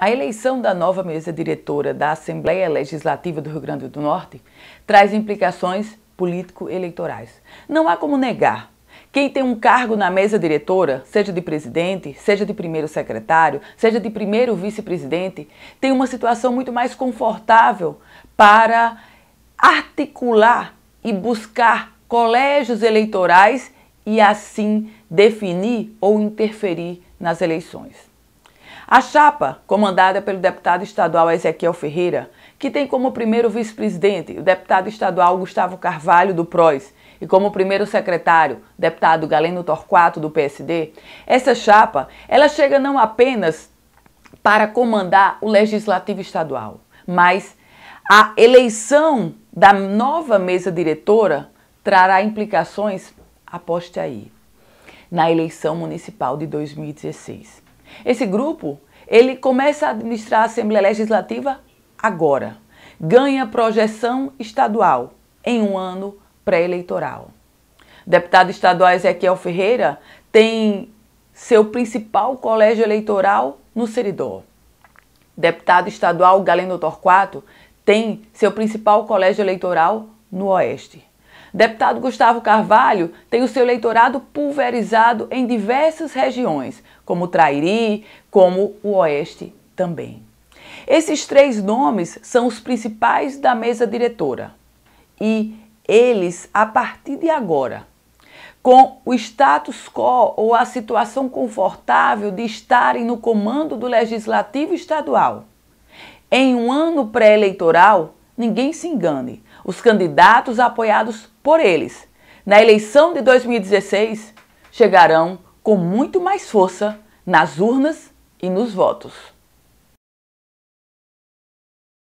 A eleição da nova mesa diretora da Assembleia Legislativa do Rio Grande do Norte traz implicações político-eleitorais. Não há como negar. Quem tem um cargo na mesa diretora, seja de presidente, seja de primeiro secretário, seja de primeiro vice-presidente, tem uma situação muito mais confortável para articular e buscar colégios eleitorais e assim definir ou interferir nas eleições. A chapa, comandada pelo deputado estadual Ezequiel Ferreira, que tem como primeiro vice-presidente o deputado estadual Gustavo Carvalho, do PROS, e como primeiro secretário, deputado Galeno Torquato, do PSD, essa chapa, ela chega não apenas para comandar o Legislativo Estadual, mas a eleição da nova mesa diretora trará implicações, aposte aí, na eleição municipal de 2016. Esse grupo, ele começa a administrar a Assembleia Legislativa agora. Ganha projeção estadual em um ano pré-eleitoral. Deputado estadual Ezequiel Ferreira tem seu principal colégio eleitoral no Seridó. Deputado estadual Galeno Torquato tem seu principal colégio eleitoral no Oeste. Deputado Gustavo Carvalho tem o seu eleitorado pulverizado em diversas regiões, como Trairi, como o Oeste também. Esses três nomes são os principais da mesa diretora e eles, a partir de agora, com o status quo ou a situação confortável de estarem no comando do Legislativo Estadual. Em um ano pré-eleitoral, ninguém se engane, os candidatos apoiados por eles na eleição de 2016 chegarão com muito mais força nas urnas e nos votos.